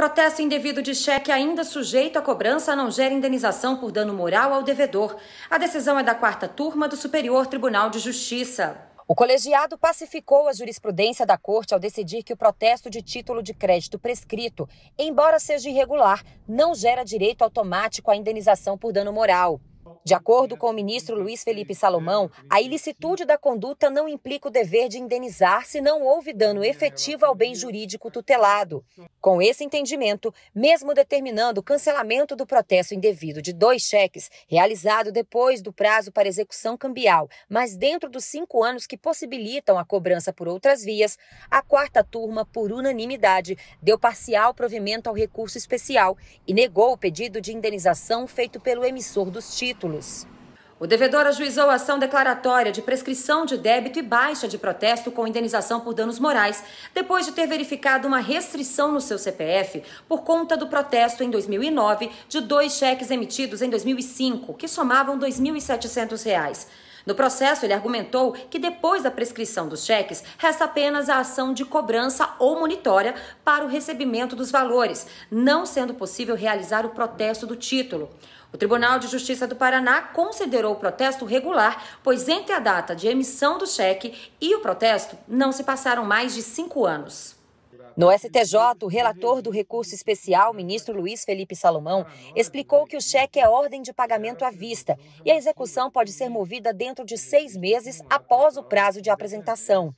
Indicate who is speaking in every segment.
Speaker 1: Protesto indevido de cheque ainda sujeito à cobrança não gera indenização por dano moral ao devedor. A decisão é da quarta turma do Superior Tribunal de Justiça. O colegiado pacificou a jurisprudência da Corte ao decidir que o protesto de título de crédito prescrito, embora seja irregular, não gera direito automático à indenização por dano moral. De acordo com o ministro Luiz Felipe Salomão, a ilicitude da conduta não implica o dever de indenizar se não houve dano efetivo ao bem jurídico tutelado. Com esse entendimento, mesmo determinando o cancelamento do protesto indevido de dois cheques, realizado depois do prazo para execução cambial, mas dentro dos cinco anos que possibilitam a cobrança por outras vias, a quarta turma, por unanimidade, deu parcial provimento ao recurso especial e negou o pedido de indenização feito pelo emissor dos títulos. O devedor ajuizou a ação declaratória de prescrição de débito e baixa de protesto com indenização por danos morais, depois de ter verificado uma restrição no seu CPF por conta do protesto em 2009 de dois cheques emitidos em 2005, que somavam R$ 2.700. No processo, ele argumentou que depois da prescrição dos cheques, resta apenas a ação de cobrança ou monitória para o recebimento dos valores, não sendo possível realizar o protesto do título. O Tribunal de Justiça do Paraná considerou o protesto regular, pois entre a data de emissão do cheque e o protesto não se passaram mais de cinco anos. No STJ, o relator do recurso especial, ministro Luiz Felipe Salomão, explicou que o cheque é ordem de pagamento à vista e a execução pode ser movida dentro de seis meses após o prazo de apresentação.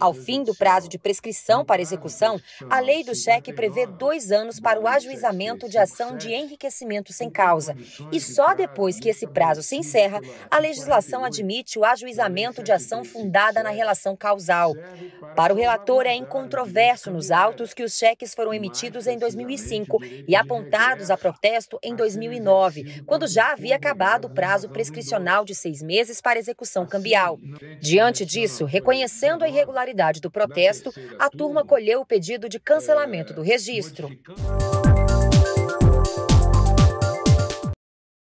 Speaker 1: Ao fim do prazo de prescrição para execução, a lei do cheque prevê dois anos para o ajuizamento de ação de enriquecimento sem causa. E só depois que esse prazo se encerra, a legislação admite o ajuizamento de ação fundada na relação causal. Para o relator, é incontroverso nos juros altos que os cheques foram emitidos em 2005 e apontados a protesto em 2009, quando já havia acabado o prazo prescricional de seis meses para execução cambial. Diante disso, reconhecendo a irregularidade do protesto, a turma colheu o pedido de cancelamento do registro.